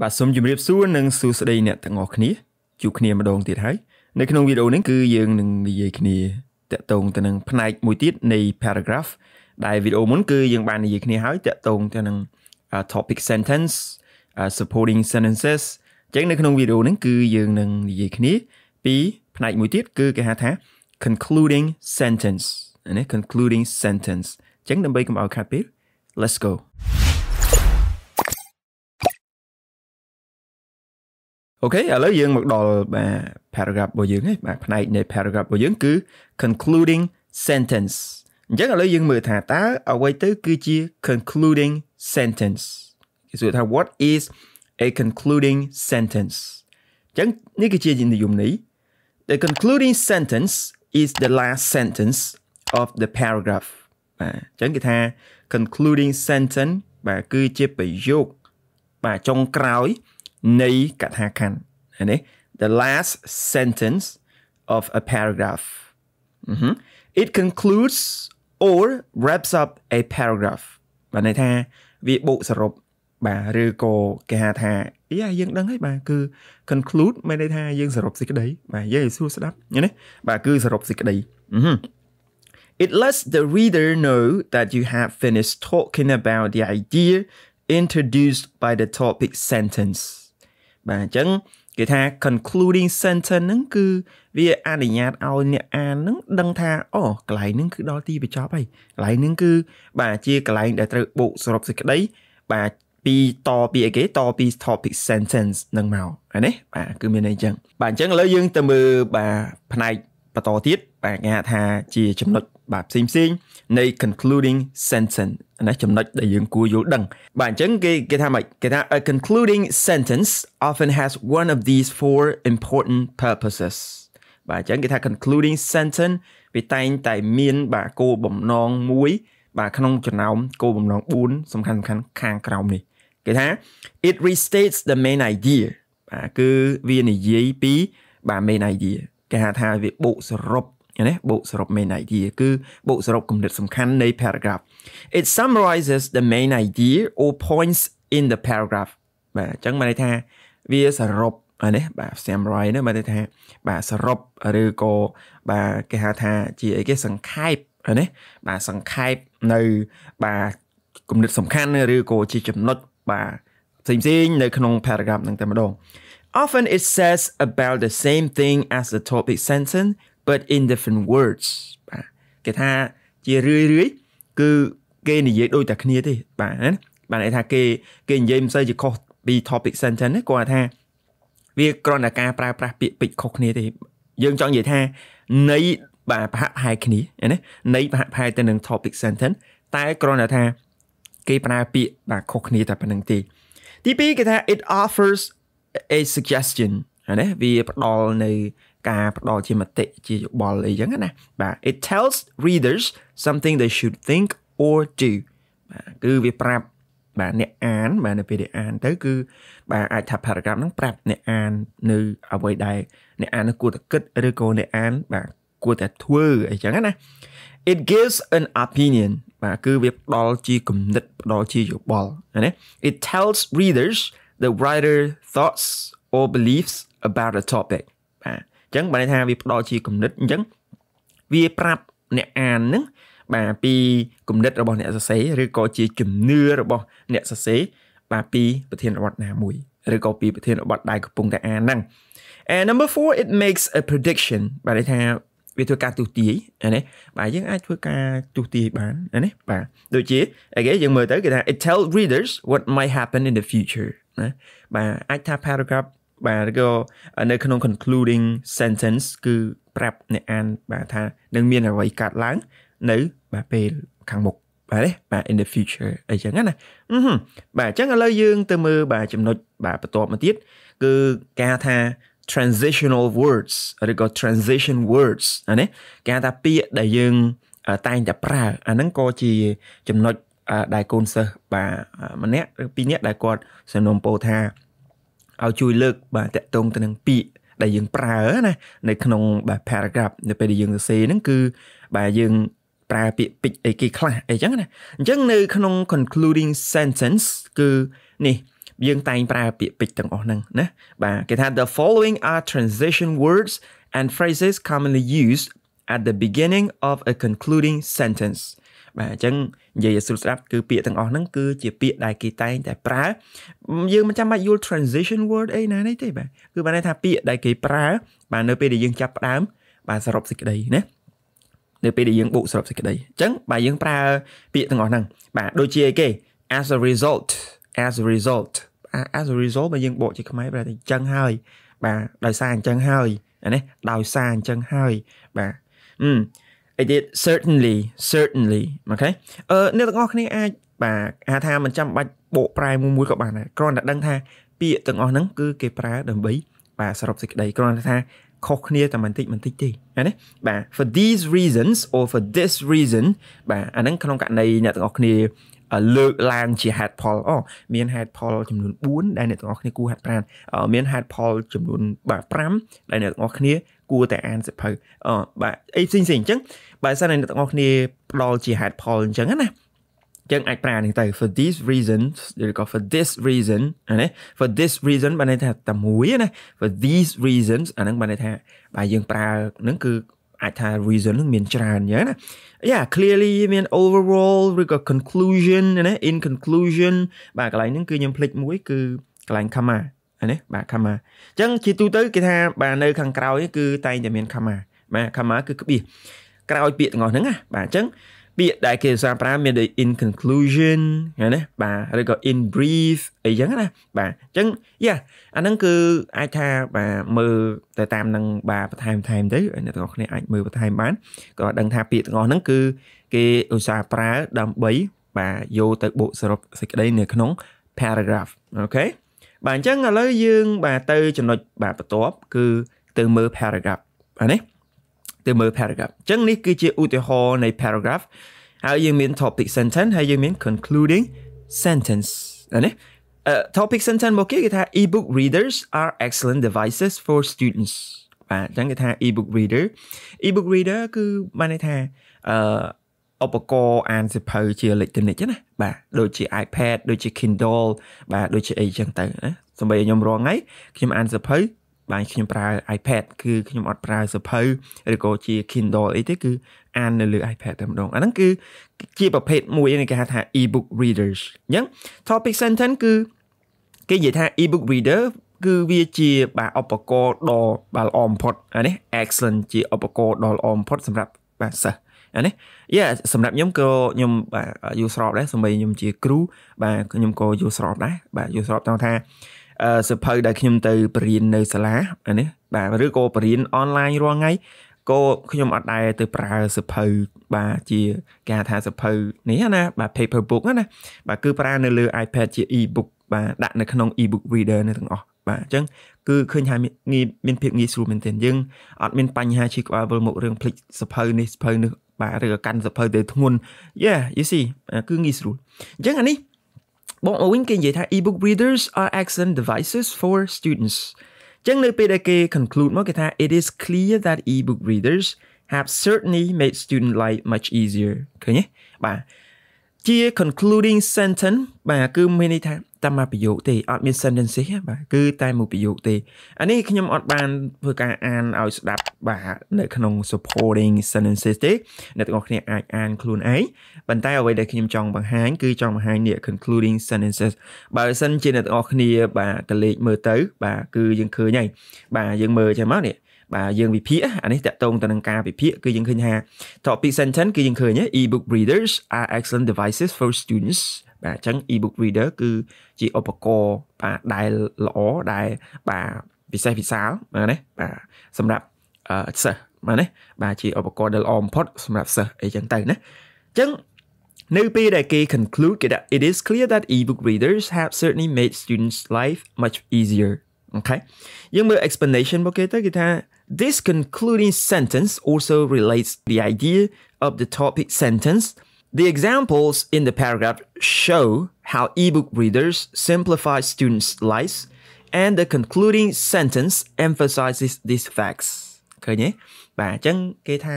បាទសូមជម្រាបសួរនិងសួស្តីអ្នកទាំងអស់គ្នាជួបគ្នាម្ដងទៀតហើយនៅក្នុងវីដេអូនេះគឺយើងនឹងនិយាយគ្នាតកតងទៅនឹងផ្នែកមួយទៀតនៃ paragraph ដែលវីដេអូមុនគឺយើងបាននិយាយគ្នាហើយតកតងទៅនឹង topic sentence supporting sentences អញ្ចឹងនៅក្នុងវីដេអូនេះគឺយើងនឹងនិយាយគ្នាពីផ្នែកមួយទៀតគឺគេហៅថា concluding sentence ណា concluding sentence អញ្ចឹងដើម្បីកុំឲ្យខាត់ពេល let's go អូខេឥឡូវយើងមកដល់បាទ paragraph របស់យើងហ្នឹងបាទផ្នែកនៃ paragraph របស់យើងគឺ concluding sentence អញ្ចឹងឥឡូវយើងមើលថាតើអ្វីទៅ គឺជា concluding sentence គេសួរថា what is a concluding sentence អញ្ចឹងនេះគឺជានិយមនេះ the concluding sentence is the last sentence of the paragraph បាទអញ្ចឹងគេថា concluding sentence បាទគឺជាប្រយោគបាទចុងក្រោយ Nay នៃកថាខណ្ឌនេះ the last sentence of a paragraph mm -hmm. it concludes or wraps up a paragraph បានន័យថាវាបូកសរុបបាទឬក៏គេហៅថាយ៉ាយើងដឹងហើយបាទគឺ conclude មានន័យថាយើងសរុបសេចក្តីបាទយើងស្រួលស្ដាប់ណាបាទគឺសរុបសេចក្តី mm-hmm. It lets the reader know that you have finished talking about the idea introduced by the topic sentence បាទអញ្ចឹងគេថា concluding sentence ហ្នឹងគឺ វាអនុញ្ញាតឲ្យអ្នកអានហ្នឹងដឹងថាអូកន្លែងហ្នឹងគឺដល់ទីបញ្ចប់ហើយកន្លែងហ្នឹងគឺ បាទជាកន្លែងដែលត្រូវបូកសរុបសេចក្តី បាទពីតពីអីគេតពី topic sentence នឹងមកអានេះបាទគឺមានអីចឹងបាទអញ្ចឹងឥឡូវយើងទៅមើលបាទផ្នែកបន្តទៀតបាទគេហៅថាជាចំណុចបាទផ្សេងផ្សេងនៃ concluding sentence ណាចំណុចដែលយើងគួរយល់ដឹង បាទអញ្ចឹងគេគេថាម៉េចគេថា a concluding sentence often has one of these four important purposes បាទអញ្ចឹងគេថា concluding sentence វាតែងតែមាន បាទគោលបំណងមួយ បាទក្នុងចំណោមគោលបំណង4សំខាន់សំខាន់ខាងក្រោមនេះគេថា it restates the main idea បាទគឺវានិយាយពី បាទ main idea គេហៅថាវាបូកសរុបណាបូកសរុប main idea គឺបូកសរុបគំនិតសំខាន់នៃ paragraph it summarizes the main idea or points in the paragraph បាទអញ្ចឹងមកន័យថា វាសរុបអានេះ បាទ summarize ហ្នឹងមកន័យថា បាទសរុបឬក៏បាទគេហៅថាជាអីគេសង្ខេបអានេះបាទសង្ខេបនៅបាទគំនិតសំខាន់ឬក៏ជាចំណុចបាទផ្សេងៗនៅ ក្នុង paragraph ហ្នឹងតែម្ដង Often it says about the same thing as the topic sentence but in different words បាទគេថាជារឿយរឿយគឺគេនិយាយដូចតែគ្នាទេ បាទណាបានន័យថាគេគេនិយាយមិនសូវជាខុសពី topic sentence ទេគាត់ថាវាគ្រាន់តែការប្រើប្រាស់ពាក្យពេចន៍ខុសគ្នាទេ យើងចង់និយាយថានៃបាទប្រហាក់ប្រហែលគ្នាណានៃប្រហាក់ប្រហែលទៅនឹង topic sentence តែគ្រាន់តែថា គេ ប្រើពាក្យបាទខុសគ្នាតែប៉ុណ្្នឹងទេទី2គេថា it offers a suggestion ណាវាផ្ដល់នៅការផ្ដល់ជាមតិជាយោបល់អីចឹងណា បាទ it tells readers something they should think or do បាទគឺវាប្រាប់បាទអ្នកអាន បាទនៅពេលដែលអានទៅគឺបាទអាចថា paragraph ហ្នឹងប្រាប់អ្នកអាននៅអ្វីដែលអ្នកអានគួរតែគិតឬក៏អ្នកអានបាទគួរតែធ្វើអីចឹងណា it gives an opinion បាទគឺវាផ្ដល់ជាគំនិតផ្ដល់ជាយោបល់ណា it tells readers the writer thoughts or beliefs about a topic ចឹងបានន័យថាវាផ្ដល់ជាគំនិតអញ្ចឹងវាប្រាប់អ្នកអាននឹងបាទពីគំនិតរបស់ អ្នកសរសេរឬក៏ជាជំនឿរបស់អ្នកសរសេរបាទពីប្រធានបទណាមួយឬក៏ពីប្រធានបទដែលកំពុងតែអានហ្នឹង and number 4 it makes a prediction បាទន័យថា វាធ្វើការទុះទាយណាបាទយើងអាចធ្វើការទុះទាយបានណាបាទដូចជាអីគេយើងមើលទៅគេថា it tell readers what might happen in the future ណាបាទអាចថា paragraph បាទក៏នៅក្នុង concluding sentence គឺប្រាប់អ្នកអានបាទថានឹងមានអ្វីកើតឡើង នៅបាទពេលខាងមុខបាទទេបាទ in the future អីចឹងណាបាទអញ្ចឹងឥឡូវយើងទៅមើលបាទចំណុចបាទបន្ទាប់មកទៀតគឺការថា transitional words ឬក៏ transition words អានេះគេហៅថាពាក្យដែលយើងតែងតែប្រើអាហ្នឹងក៏ជាចំណុចដែលកូនសិស្សបាទម្នាក់ឬពីរនាក់ដែលគាត់សំណូមពរថាឲ្យជួយលើកបាទតកតងទៅនឹងពាក្យដែលយើងប្រើណានៅក្នុងបាទ paragraph នៅពេលដែលយើងសរសេរហ្នឹងគឺ បាទយើងប្រើពាក្យពេចអីគេខ្លះអីចឹងណាអញ្ចឹងនៅក្នុង concluding sentence គឺនេះយើងតែងប្រើ ពាក្យពេចទាំងអស់ហ្នឹងណាបាទគេថា the following are transition words and phrases commonly used at the beginning of a concluding sentence បាទអញ្ចឹងនិយាយឲ្យស្រួលស្ដាប់គឺពាក្យទាំងអស់ហ្នឹងគឺជាពាក្យដែលគេតែងតែប្រើយើងមិនចាំបាច់យល់ transition word អីណានេះទេបាទគឺបានន័យថាពាក្យដែលគេប្រើបាទនៅពេលដែលយើងចាប់ផ្ដើមបាទសរុបសេចក្តីណានៅពេលដែលយើងបូកសរុបសេចក្តីអញ្ចឹងបាទយើងប្រើពាក្យទាំងអស់ហ្នឹងបាទដូចជាអីគេ as a result as a result as a result បើយើងបកជាខ្មែរប្រែតែអញ្ចឹងហើយ បាទដោយសារអញ្ចឹងហើយអានេះដោយសារអញ្ចឹងហើយបាទ it is certainly certainly អូខេអឺអ្នកទាំងអស់គ្នាអាចបាទអាចថាមិនចាំបាច់បកប្រែមួយមួយក៏បានដែរគ្រាន់តែដឹងថាពាក្យទាំងអស់ហ្នឹងគឺគេប្រើដើម្បីបាទសរុបសេចក្តីគ្រាន់តែថាខុសគ្នាតែបន្តិចបន្តិចទេណាបាទ for these reasons or for this reason បាទអាហ្នឹងក្នុងករណីអ្នកទាំងអស់គ្នាលើកឡើងជា head poll អូមាន head poll ចំនួន4ដែលអ្នកទាំងអស់គ្នាគួរហាត់ប្រានមាន head poll ចំនួនបាទ5ដែលអ្នកទាំងអស់គ្នាគួរតែអានសិភៅអបាទអីផ្សេងៗអញ្ចឹងបើសិនតែអ្នកទាំងអស់គ្នាផ្ដល់ជា head poll អញ្ចឹងណាចឹងអាចប្រើនេះទៅ for this reason ឬក៏ for this reason ណា for this reason បានន័យថាតែមួយណា for these reasons អាហ្នឹងបានន័យថាបើយើងប្រើហ្នឹងគឺអាចថា reason នឹងមានច្រើនអញ្ចឹងណា Yeah clearly មាន overall ឬក៏ conclusion ណា in conclusion បាទកន្លែងហ្នឹងគឺខ្ញុំភ្លេចមួយគឺកន្លែង comma នេះបាទ comma អញ្ចឹងជាទូទៅគេថាបាទនៅខាងក្រោយគឺ តែងតែមាន comma បាទ comma គឺក្បៀសក្រោយពាក្យទាំងអស់ហ្នឹងណាបាទអញ្ចឹងពាក្យដែលគេសារប្រើមានដូច in conclusion ណាបាទឬក៏ in brief អីចឹងណាបាទអញ្ចឹងយ៉ាអាហ្នឹងគឺអាចថាបាទមើលទៅតាមនឹងបាទបន្ថែមបន្ថែមទៅអ្នកទាំងអស់គ្នាអាចមើលបន្ថែមបានក៏ដឹងថាពាក្យទាំងអស់ហ្នឹងគឺ គេឧស្សាហ៍ប្រើដើម្បីបាទយកទៅបូកសរុបសេចក្តី នៅក្នុង paragraph អូខេបាទអញ្ចឹងឥឡូវយើងបាទទៅចំណុចបាទបន្ទាប់ គឺទៅមើល paragraph បាទនេះ ទៅមើល paragraph អញ្ចឹងនេះគឺជាឧទាហរណ៍នៃ paragraph ហើយយើងមាន topic sentence ហើយយើងមាន concluding sentence ណា uh, topic sentence មកគេគេថា e-book readers are excellent devices for students បាទអញ្ចឹងគេថា e-book reader e-book reader គឺបានន័យថាអឺឧបករណ៍អានសៀវភៅជាអេឡិចត្រូនិកណាបាទដូចជា iPad ដូចជា Kindle បាទដូចជាអីចឹងទៅណាសម្បីខ្ញុំរងថ្ងៃខ្ញុំអានសៀវភៅបាទខ្ញុំប្រើ iPad គឺខ្ញុំអត់ប្រើសៀវភៅឬក៏ជា Kindle អីទេគឺអាននៅលើ iPad តែម្ដងអាហ្នឹងគឺជាប្រភេទមួយគេហៅថា e-book readers អញ្ចឹង topic sentence គឺគេនិយាយថា e-book reader គឺវាជាបាទឧបករណ៍ដ៏បាទល្អបំផុតអានេះ excellent ជាឧបករណ៍ដ៏ល្អបំផុតសម្រាប់បាទសិស្សអានេះយេសម្រាប់ខ្ញុំក៏ខ្ញុំបាទយល់ស្របដែរសម្បីខ្ញុំជាគ្រូបាទខ្ញុំក៏យល់ស្របដែរបាទយល់ស្របតាមថាអឺសិភៅដែលខ្ញុំទៅបរៀននៅសាលាអានេះបាទឬក៏បរៀនអនឡាញរាល់ថ្ងៃក៏ខ្ញុំអត់ដែរទៅប្រើសិភៅបាទជាគេហៅថាសិភៅនេះណាបាទ paper book ណាបាទគឺប្រើនៅលើ iPad ជា e-book បាទដាក់នៅក្នុង e-book reader នៅទាំងអស់បាទអញ្ចឹងគឺឃើញថាមានមានភាពងាយស្រួលមែនទែនយើងអត់មានបញ្ហាឈឺក្បាលវិលមុខរឿងភ្លេចសិភៅនេះសិភៅនោះបាទឬក៏កាន់សភៅទៅធ្ងន់ Yeah you see គឺងាយស្រួលអញ្ចឹងអានេះបងអូវិញគេនិយាយថា e-book readers are excellent devices for students អញ្ចឹងនៅ ពេលដែលគេ conclude មកគេថា it is clear that e-book readers have certainly made student life much easier ឃើញទេបាទជា concluding sentence បាទគឺមានន័យថាតែមួយប្រយោគទេអត់មាន sentence ទេបាទគឺតែមួយប្រយោគទេអានេះខ្ញុំអត់បានធ្វើការអានឲ្យស្ដាប់បាទនៅក្នុង supporting sentences ទេអ្នកទាំងអស់គ្នា អាចអានខ្លួនឯងប៉ុន្តែអ្វីដែលខ្ញុំចង់បង្ហាញគឺចង់បង្ហាញនេះ concluding sentences បើមិនជាអ្នកទាំងអស់គ្នាបាទតលេចមើលទៅ បាទគឺយើងឃើញហើយបាទយើងមើលចាំមកនេះបាទយើងវិភាគអានេះតកតងទៅនឹងការវិភាគគឺយើងឃើញថា topic sentence គឺយើងឃើញ e-book readers are excellent devices for students បាទអញ្ចឹង e-book reader គឺជាឧបករណ៍បាទដែលល្អដែលបាទពិសេសពិសាលបាទណាបាទសម្រាប់សិស្សបាទណាបាទជាឧបករណ៍ដែលល្អបំផុតសម្រាប់សិស្សអីចឹងទៅណាអញ្ចឹង នៅពេលដែលគេ conclude គេដាក់ it is clear that e-book readers have certainly made students life much easier okay យើងមើល explanation របស់គេទៅគេថា This concluding sentence also relates the idea of the topic sentence. The examples in the paragraph show how ebook readers simplify students' lives, and the concluding sentence emphasizes these facts. ឃើញទេបាទអញ្ចឹងគេថា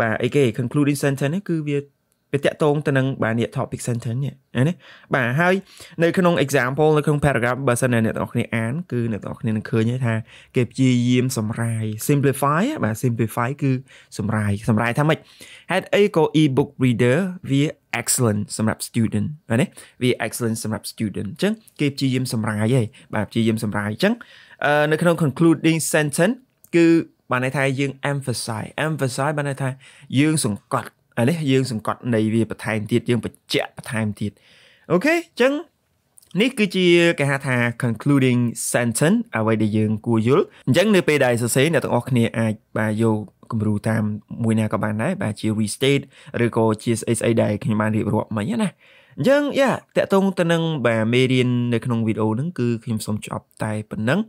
បាទអីគេ concluding sentence គឺវាវាតាក់ទងទៅនឹងបាទនេះ topic sentence នេះណាបាទហើយនៅក្នុង example នៅក្នុង paragraph បើសិនអ្នកទាំងអស់គ្នាអានគឺអ្នកទាំងអស់គ្នានឹងឃើញថា គេព្យាយាមសម្រាយ simplify បាទ simplify គឺសម្រាយសម្រាយថាម៉េចហេតុអីក៏ e-book reader វា excellent សម្រាប់ student បាទណាវា excellent សម្រាប់ student អញ្ចឹងគេព្យាយាមសម្រាយហើយបាទព្យាយាមសម្រាយអញ្ចឹងនៅក្នុង concluding sentence គឺបានន័យថាយើង emphasize emphasize បានន័យថាយើងសង្កត់ឥឡូវយើងសង្កត់នៃវាបន្ថែមទៀតយើងបញ្ជាក់បន្ថែមទៀតអូខេអញ្ចឹងនេះគឺជាគេហៅថា concluding sentence អ្វីដែលយើង គួរយល់អញ្ចឹងនៅពេលដែលសរសេរអ្នកទាំងអស់គ្នាអាចបាទយកគំរូតាមមួយណាក៏បានដែរបាទជា restate ឬក៏ជាស្អីស្អីដែលខ្ញុំបានរៀបរាប់មិញណាអញ្ចឹងយ៉ាតកតងទៅនឹងបាទមេរៀននៅក្នុងវីដេអូហ្នឹងគឺខ្ញុំសូមចប់តែប៉ុណ្ណឹង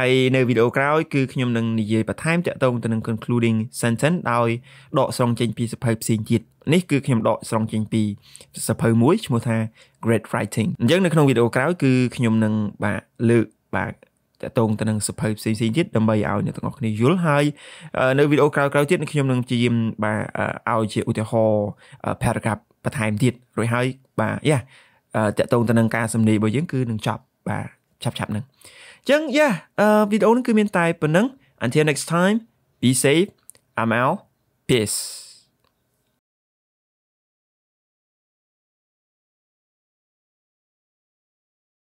ហើយនៅវីដេអូក្រោយគឺខ្ញុំនឹងនិយាយបន្ថែមតកតងទៅនឹង concluding sentence ដោយដកស្រង់ចេញពីសៀវភៅផ្សេងទៀតនេះគឺខ្ញុំដកស្រង់ចេញពីសៀវភៅមួយឈ្មោះថា Great Writing អញ្ចឹងនៅក្នុងវីដេអូក្រោយគឺខ្ញុំនឹងបាទលើកបាទតកតងទៅនឹងសភៅផ្សេងៗទៀតដើម្បីឲ្យអ្នកទាំងអស់គ្នាយល់ហើយនៅវីដេអូក្រោយៗទៀតខ្ញុំនឹងព្យាយាមបាទឲ្យជាឧទាហរណ៍ paragraph បន្ថែមទៀតរួចហើយបាទយ៉ាតកតងទៅនឹងការសំនីរបស់យើង គឺនឹងចប់បាទឆាប់ឆាប់ហ្នឹងអញ្ចឹងយ៉ាវីដេអូនេះគឺមានតែប៉ុណ្្នឹង until next time be safe i'm out peace